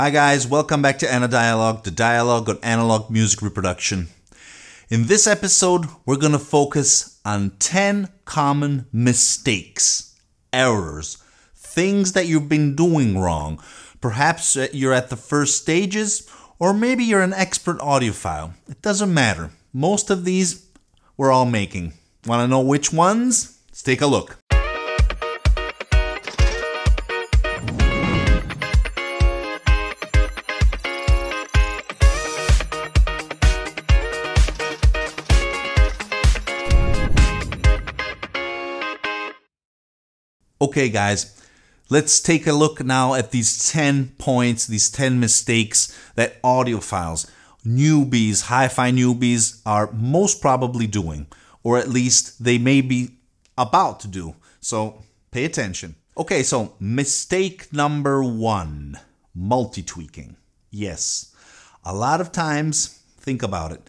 Hi guys, welcome back to Ana Dialogue, the dialogue on analog music reproduction. In this episode, we're going to focus on 10 common mistakes, errors, things that you've been doing wrong. Perhaps uh, you're at the first stages, or maybe you're an expert audiophile. It doesn't matter. Most of these we're all making. Want to know which ones? Let's take a look. Okay, guys, let's take a look now at these 10 points, these 10 mistakes that audiophiles, newbies, hi fi newbies are most probably doing, or at least they may be about to do. So pay attention. Okay, so mistake number one multi tweaking. Yes, a lot of times, think about it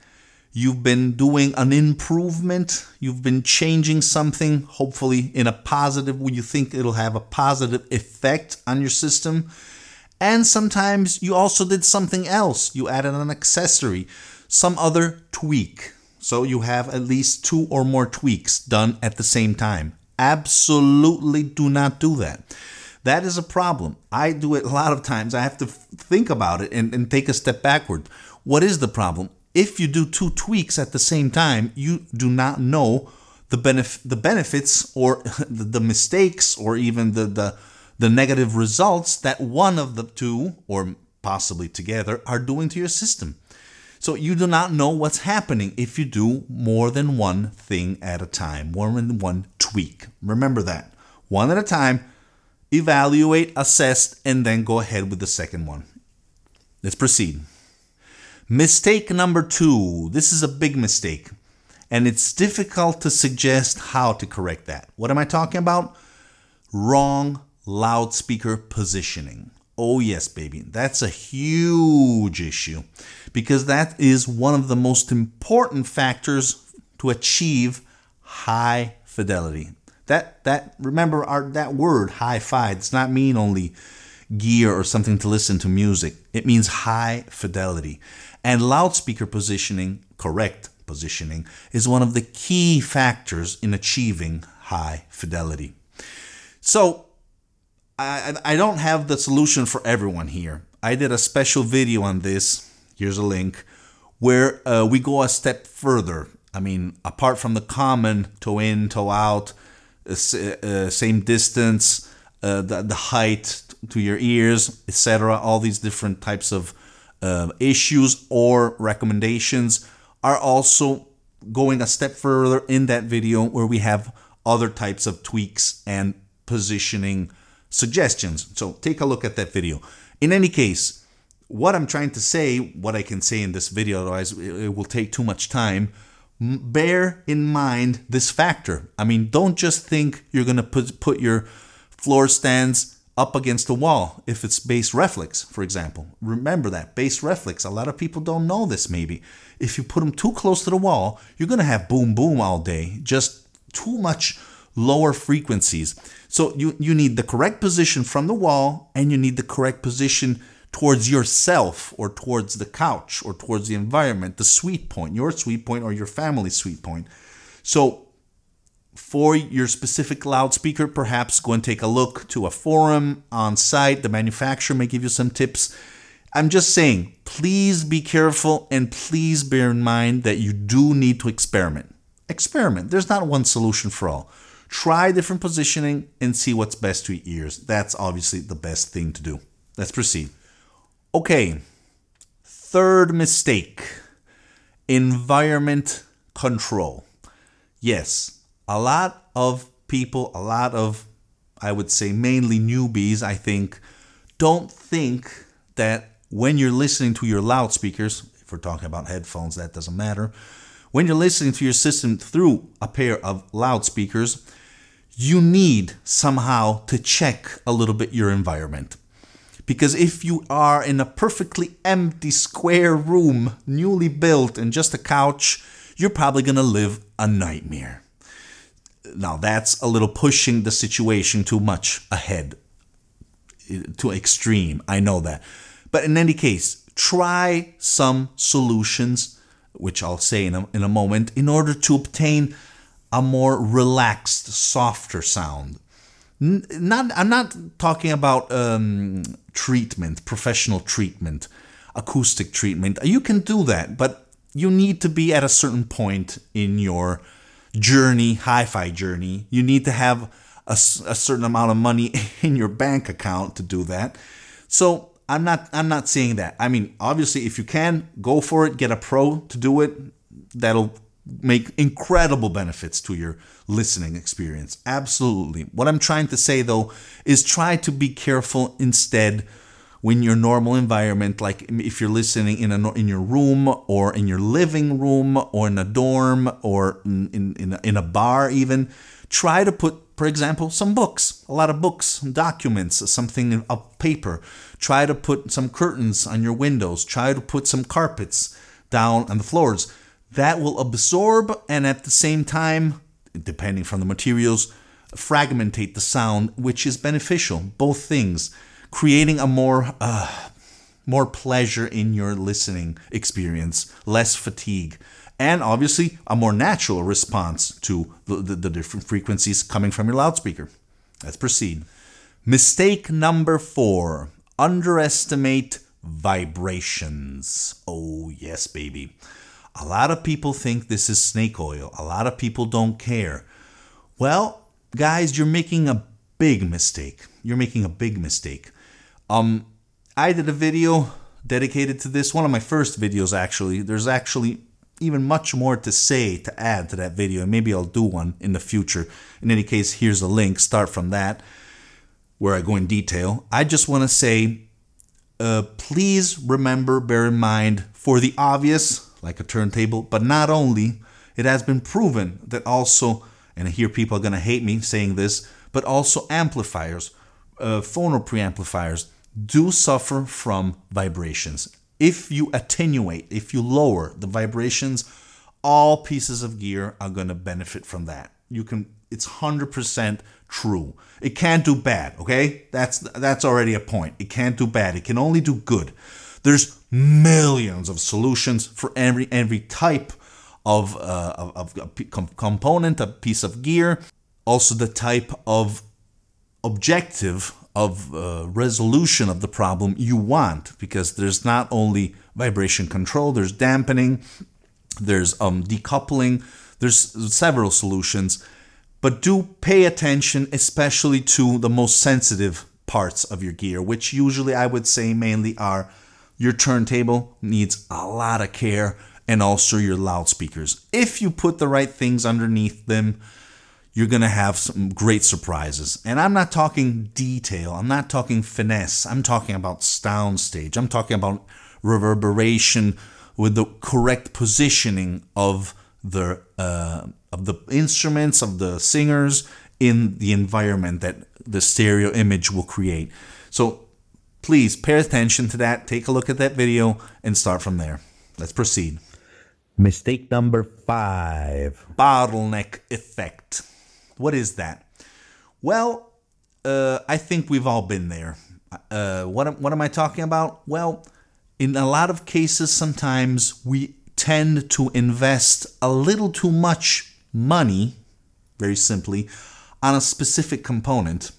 You've been doing an improvement. You've been changing something, hopefully in a positive, you think it'll have a positive effect on your system. And sometimes you also did something else. You added an accessory, some other tweak. So you have at least two or more tweaks done at the same time. Absolutely do not do that. That is a problem. I do it a lot of times. I have to think about it and, and take a step backward. What is the problem? if you do two tweaks at the same time, you do not know the benef- the benefits or the, the mistakes or even the, the the negative results that one of the two or possibly together are doing to your system. So you do not know what's happening if you do more than one thing at a time, more than one tweak. Remember that. One at a time, evaluate, assess, and then go ahead with the second one. Let's proceed. Mistake number two. This is a big mistake, and it's difficult to suggest how to correct that. What am I talking about? Wrong loudspeaker positioning. Oh, yes, baby. That's a huge issue because that is one of the most important factors to achieve high fidelity. That, that remember our, that word high fi does not mean only gear or something to listen to music. It means high fidelity. And loudspeaker positioning, correct positioning, is one of the key factors in achieving high fidelity. So I, I don't have the solution for everyone here. I did a special video on this. Here's a link where uh, we go a step further. I mean, apart from the common toe in, toe out, uh, uh, same distance, uh, the, the height to your ears, etc., all these different types of uh, issues or recommendations are also going a step further in that video where we have other types of tweaks and positioning suggestions. So take a look at that video. In any case, what I'm trying to say, what I can say in this video, otherwise it will take too much time, bear in mind this factor. I mean, don't just think you're going to put, put your floor stands up against the wall if it's base reflex, for example. Remember that, base reflex. A lot of people don't know this maybe. If you put them too close to the wall, you're going to have boom boom all day, just too much lower frequencies. So you, you need the correct position from the wall and you need the correct position towards yourself or towards the couch or towards the environment, the sweet point, your sweet point or your family's sweet point. So for your specific loudspeaker, perhaps go and take a look to a forum on site. The manufacturer may give you some tips. I'm just saying, please be careful and please bear in mind that you do need to experiment. Experiment. There's not one solution for all. Try different positioning and see what's best to your ears. That's obviously the best thing to do. Let's proceed. Okay, third mistake environment control. Yes, a lot of people, a lot of, I would say, mainly newbies, I think, don't think that when you're listening to your loudspeakers, if we're talking about headphones, that doesn't matter. When you're listening to your system through a pair of loudspeakers, you need somehow to check a little bit your environment. Because if you are in a perfectly empty square room, newly built, and just a couch, you're probably gonna live a nightmare now that's a little pushing the situation too much ahead, too extreme. I know that. But in any case, try some solutions, which I'll say in a, in a moment, in order to obtain a more relaxed, softer sound. not, I'm not talking about um, treatment, professional treatment, acoustic treatment. You can do that, but you need to be at a certain point in your journey, hi fi journey, you need to have a, a certain amount of money in your bank account to do that. So I'm not I'm not seeing that. I mean, obviously, if you can go for it, get a pro to do it. That'll make incredible benefits to your listening experience. Absolutely. What I'm trying to say though is try to be careful instead when your normal environment, like if you're listening in a in your room or in your living room or in a dorm or in in in a, in a bar, even try to put, for example, some books, a lot of books, documents, something of paper. Try to put some curtains on your windows. Try to put some carpets down on the floors. That will absorb and at the same time, depending from the materials, fragmentate the sound, which is beneficial. Both things creating a more uh, more pleasure in your listening experience, less fatigue, and obviously a more natural response to the, the, the different frequencies coming from your loudspeaker. Let's proceed. Mistake number four underestimate vibrations. Oh, yes, baby. A lot of people think this is snake oil. A lot of people don't care. Well, guys, you're making a big mistake. You're making a big mistake. Um, I did a video dedicated to this, one of my first videos actually. There's actually even much more to say to add to that video, and maybe I'll do one in the future. In any case, here's a link, start from that, where I go in detail. I just want to say, uh, please remember, bear in mind, for the obvious, like a turntable, but not only, it has been proven that also, and I hear people are going to hate me saying this, but also amplifiers, uh, phono preamplifiers, do suffer from vibrations. If you attenuate, if you lower the vibrations, all pieces of gear are going to benefit from that. You can it's 100% true. It can't do bad, okay? That's that's already a point. It can't do bad. It can only do good. There's millions of solutions for every every type of uh, of, of component, a piece of gear, also the type of objective of uh, resolution of the problem you want because there's not only vibration control, there's dampening, there's um, decoupling, there's several solutions. But do pay attention, especially to the most sensitive parts of your gear, which usually I would say mainly are your turntable needs a lot of care and also your loudspeakers. If you put the right things underneath them, you're going to have some great surprises. And I'm not talking detail, I'm not talking finesse, I'm talking about soundstage, I'm talking about reverberation with the correct positioning of the uh, of the instruments of the singers in the environment that the stereo image will create. So please pay attention to that, take a look at that video and start from there. Let's proceed. Mistake number five bottleneck effect. What is that? Well, uh, I think we've all been there. Uh, what, what am I talking about? Well, in a lot of cases, sometimes we tend to invest a little too much money, very simply, on a specific component.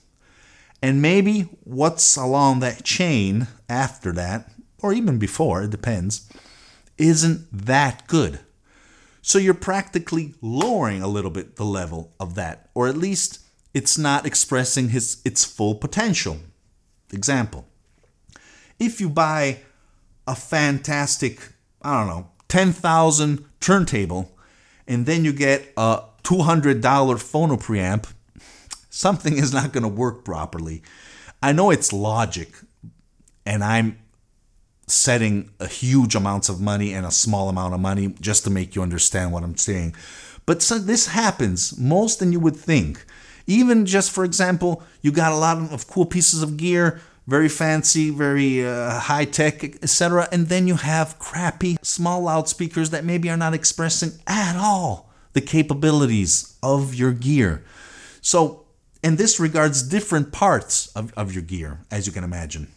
And maybe what's along that chain after that, or even before, it depends, isn't that good. So you're practically lowering a little bit the level of that, or at least it's not expressing his its full potential. Example. If you buy a fantastic, I don't know, 10,000 turntable and then you get a $200 phono preamp, something is not going to work properly. I know it's logic and I'm setting a huge amounts of money and a small amount of money just to make you understand what I'm saying. But so this happens most than you would think. Even just for example, you got a lot of cool pieces of gear, very fancy, very uh, high tech, etc. And then you have crappy small loudspeakers that maybe are not expressing at all the capabilities of your gear. So, and this regards different parts of, of your gear, as you can imagine.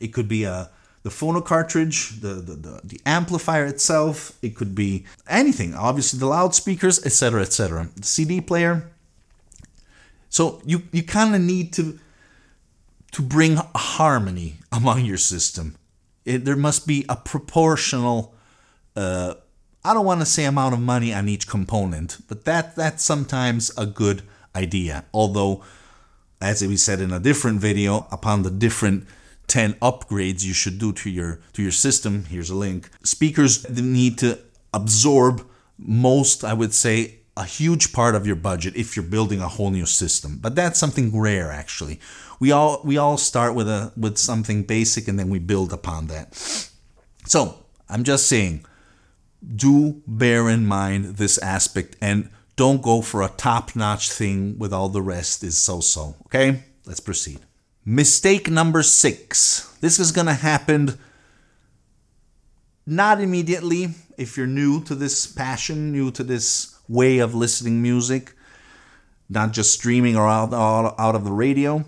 It could be a the phono cartridge, the, the, the, the amplifier itself, it could be anything, obviously the loudspeakers, etc., etc. The CD player. So you, you kind of need to to bring harmony among your system. It, there must be a proportional uh, I don't want to say amount of money on each component, but that that's sometimes a good idea. Although, as we said in a different video, upon the different 10 upgrades you should do to your to your system here's a link speakers need to absorb most i would say a huge part of your budget if you're building a whole new system but that's something rare actually we all we all start with a with something basic and then we build upon that so i'm just saying do bear in mind this aspect and don't go for a top-notch thing with all the rest is so-so okay let's proceed Mistake number six. This is going to happen not immediately if you're new to this passion, new to this way of listening music, not just streaming or out, out, of the radio.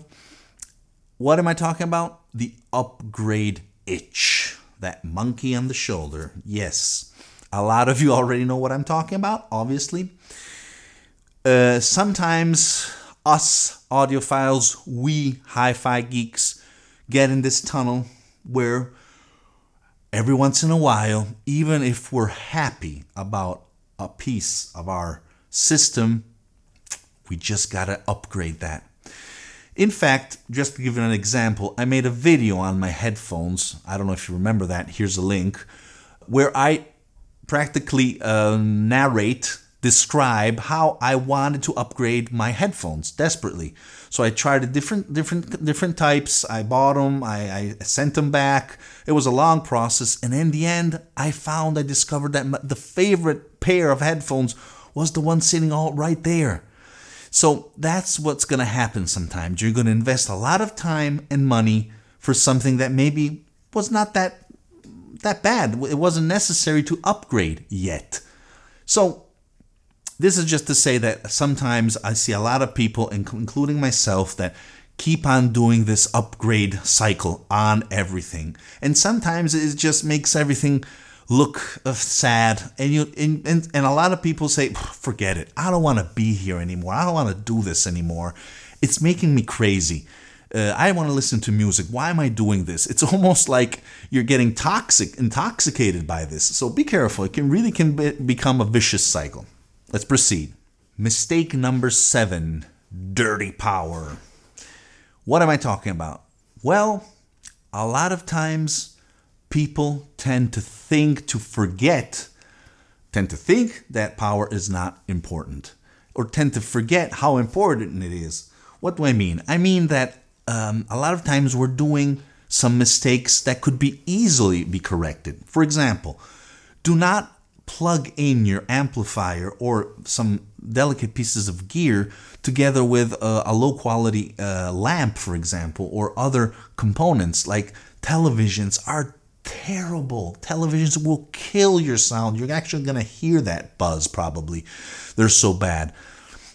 What am I talking about? The upgrade itch. That monkey on the shoulder. Yes. A lot of you already know what I'm talking about, obviously. Uh, sometimes us audiophiles, we hi fi geeks, get in this tunnel where every once in a while, even if we're happy about a piece of our system, we just gotta upgrade that. In fact, just to give you an example, I made a video on my headphones. I don't know if you remember that. Here's a link where I practically uh, narrate describe how I wanted to upgrade my headphones desperately. So I tried different different different types. I bought them. I, I sent them back. It was a long process, and in the end, I found I discovered that the favorite pair of headphones was the one sitting all right there. So that's what's going to happen sometimes. You're going to invest a lot of time and money for something that maybe was not that that bad. It wasn't necessary to upgrade yet. So this is just to say that sometimes I see a lot of people, including myself, that keep on doing this upgrade cycle on everything. And sometimes it just makes everything look uh, sad and you and, and, and a lot of people say forget it i don't want to be here anymore i don't want to do this anymore it's making me crazy uh, i want to listen to music why am i doing this it's almost like you're getting toxic intoxicated by this so be careful it can really can be, become a vicious cycle Let's proceed. Mistake number seven dirty power. What am I talking about? Well, a lot of times people tend to think, to forget, tend to think that power is not important, or tend to forget how important it is. What do I mean? I mean that um, a lot of times we're doing some mistakes that could be easily be corrected. For example, do not plug in your amplifier or some delicate pieces of gear together with a, a low quality uh, lamp, for example, or other components like televisions are terrible. Televisions will kill your sound. You're actually going to hear that buzz probably. They're so bad.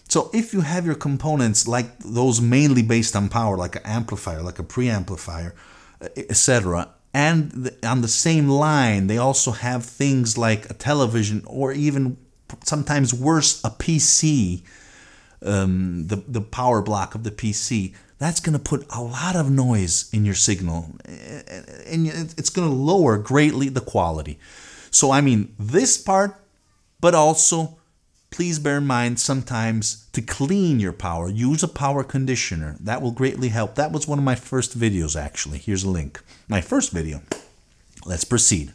So if you have your components like those mainly based on power, like an amplifier, like a preamplifier, uh, etc., and on the same line, they also have things like a television or even sometimes worse, a PC, um, the, the power block of the PC. That's going to put a lot of noise in your signal eh, and it's going to lower greatly the quality. So, I mean, this part, but also please bear in mind sometimes to clean your power, use a power conditioner. That will greatly help. That was one of my first videos, actually. Here's a link. My first video. Let's proceed.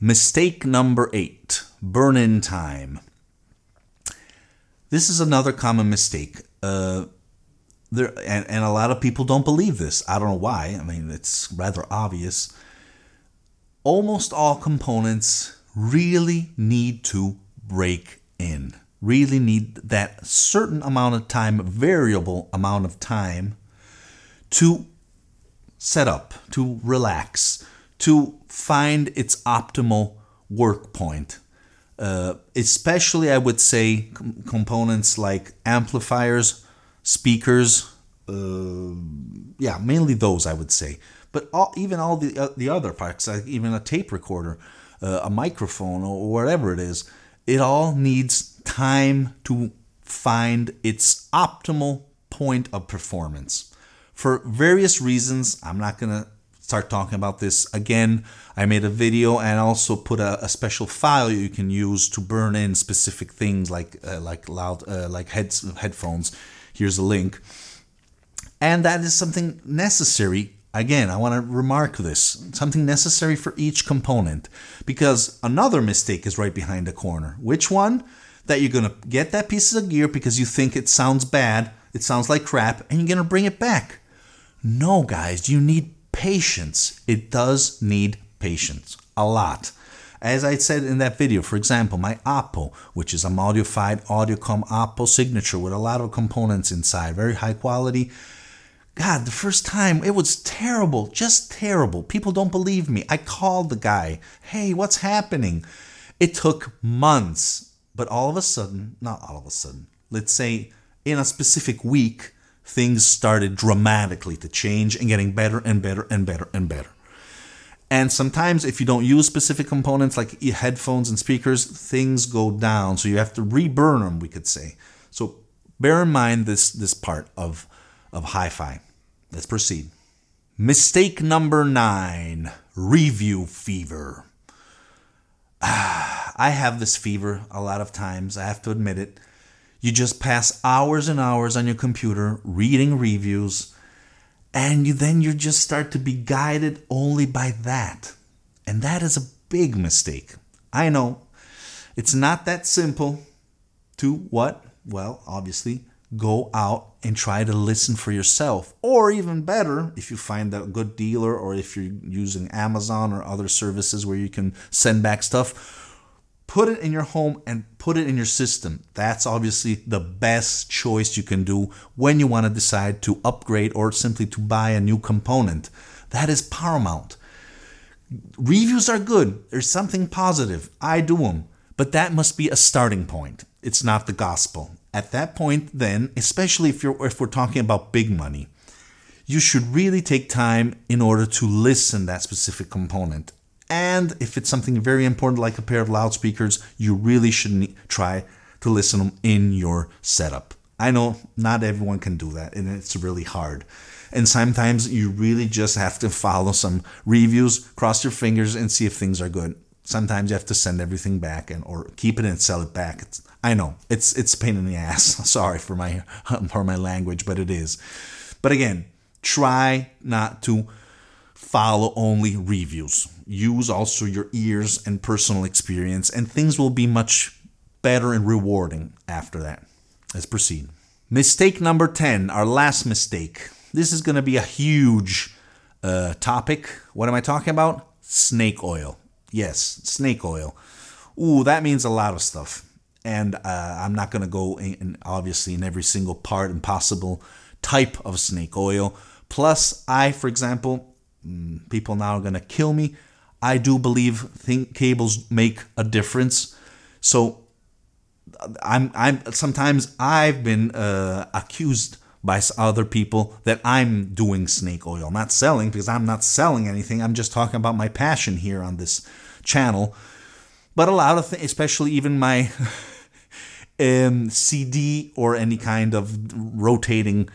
Mistake number eight, burn-in time. This is another common mistake. Uh, there and, and a lot of people don't believe this. I don't know why. I mean, it's rather obvious. Almost all components really need to break in really need that certain amount of time, variable amount of time to set up, to relax, to find its optimal work point. Uh, especially, I would say, com components like amplifiers, speakers, uh, yeah, mainly those, I would say. But all, even all the, uh, the other parts, like even a tape recorder, uh, a microphone, or whatever it is, it all needs time to find its optimal point of performance. For various reasons, I'm not going to start talking about this again. I made a video and also put a, a, special file you can use to burn in specific things like uh, like loud uh, like heads headphones. Here's a link. And that is something necessary. Again, I want to remark this something necessary for each component because another mistake is right behind the corner. Which one? that you're going to get that piece of gear because you think it sounds bad, it sounds like crap, and you're going to bring it back. No, guys, you need patience. It does need patience a lot. As I said in that video, for example, my Oppo, which is a modified Audiocom Oppo signature with a lot of components inside, very high quality. God, the first time it was terrible, just terrible. People don't believe me. I called the guy, hey, what's happening? It took months but all of a sudden, not all of a sudden, let's say in a specific week, things started dramatically to change and getting better and better and better and better. And sometimes, if you don't use specific components like headphones and speakers, things go down. So you have to reburn them, we could say. So bear in mind this, this part of, of hi fi. Let's proceed. Mistake number nine review fever. I have this fever a lot of times, I have to admit it. You just pass hours and hours on your computer reading reviews, and you, then you just start to be guided only by that. And that is a big mistake. I know it's not that simple to what? Well, obviously, go out and try to listen for yourself. Or even better, if you find a good dealer or if you're using Amazon or other services where you can send back stuff, put it in your home and put it in your system. That's obviously the best choice you can do when you want to decide to upgrade or simply to buy a new component. That is paramount. Reviews are good, there's something positive. I do them. But that must be a starting point. It's not the gospel at that point, then, especially if you're if we're talking about big money, you should really take time in order to listen that specific component. And if it's something very important like a pair of loudspeakers, you really should try to listen in your setup. I know not everyone can do that, and it's really hard. And sometimes you really just have to follow some reviews, cross your fingers, and see if things are good sometimes you have to send everything back and or keep it and sell it back. It's, I know it's it's pain in the ass. Sorry for my for my language, but it is. But again, try not to follow only reviews. Use also your ears and personal experience, and things will be much better and rewarding after that. Let's proceed. Mistake number ten, our last mistake. This is going to be a huge uh, topic. What am I talking about? Snake oil Yes, snake oil. Ooh, that means a lot of stuff. And uh, I'm not going to go in, in, obviously in every single part and possible type of snake oil. Plus, I, for example, mm, people now are going to kill me. I do believe think cables make a difference. So I'm I'm sometimes I've been uh, accused by other people that I'm doing snake oil, not selling because I'm not selling anything. I'm just talking about my passion here on this channel. But a lot of things, especially even my um, CD or any kind of rotating,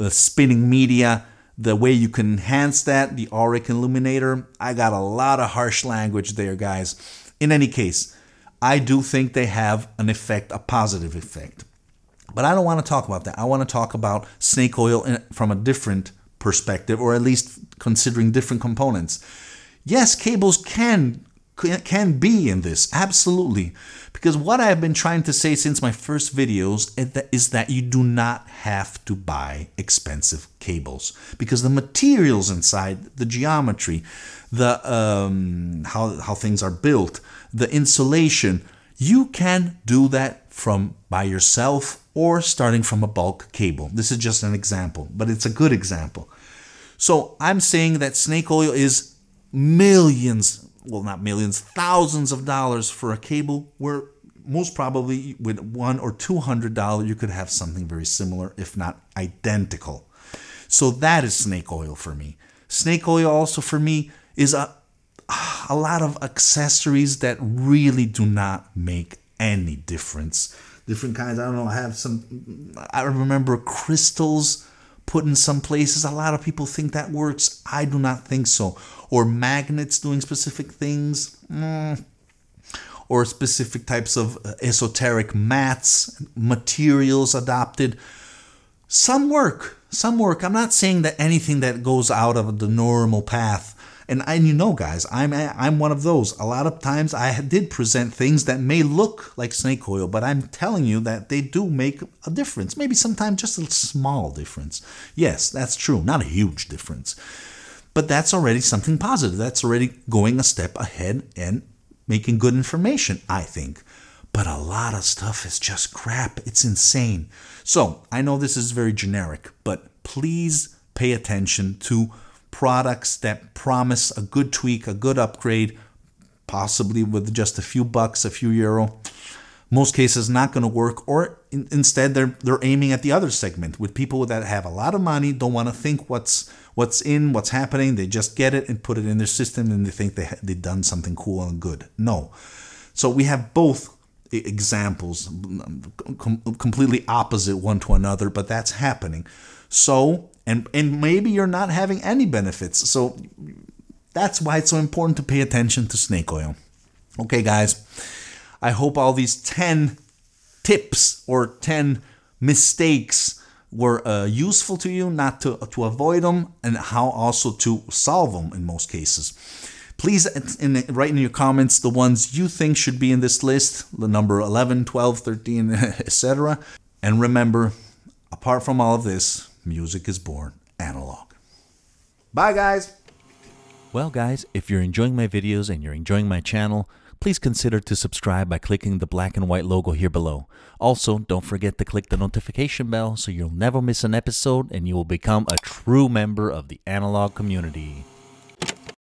uh, spinning media, the way you can enhance that, the auric illuminator. I got a lot of harsh language there, guys. In any case, I do think they have an effect, a positive effect. But I don't want to talk about that. I want to talk about snake oil in, from a different perspective, or at least considering different components. Yes, cables can can be in this absolutely because what i've been trying to say since my first videos is that you do not have to buy expensive cables because the materials inside the geometry the um, how, how things are built the insulation you can do that from by yourself or starting from a bulk cable. This is just an example, but it's a good example. So I'm saying that snake oil is millions, well, not millions, thousands of dollars for a cable where most probably with one or two hundred dollar you could have something very similar, if not identical. So that is snake oil for me. Snake oil also for me is a a lot of accessories that really do not make any difference different kinds. I don't know. I have some. I remember crystals put in some places. A lot of people think that works. I do not think so. Or magnets doing specific things. Mm. Or specific types of uh, esoteric mats, materials adopted. Some work. Some work. I'm not saying that anything that goes out of the normal path and and you know, guys, I'm I'm one of those. A lot of times I did present things that may look like snake oil, but I'm telling you that they do make a difference. Maybe sometimes just a small difference. Yes, that's true. Not a huge difference, but that's already something positive. That's already going a step ahead and making good information. I think. But a lot of stuff is just crap. It's insane. So I know this is very generic, but please pay attention to products that promise a good tweak, a good upgrade, possibly with just a few bucks, a few euro. Most cases not going to work, or in, instead they're they're aiming at the other segment with people that have a lot of money, don't want to think what's what's in, what's happening. They just get it and put it in their system, and they think they they've done something cool and good. No, so we have both examples, com completely opposite one to another, but that's happening. So and and maybe you're not having any benefits. So that's why it's so important to pay attention to snake oil. Okay, guys. I hope all these 10 tips or 10 mistakes were uh, useful to you, not to, to avoid them, and how also to solve them in most cases. Please in, write in your comments the ones you think should be in this list, the number 11, 12, 13, etc. And remember, apart from all of this, music is born analog. Bye, guys. Well, guys, if you're enjoying my videos and you're enjoying my channel, please consider to subscribe by clicking the black and white logo here below. Also, don't forget to click the notification bell so you'll never miss an episode and you will become a true member of the analog community.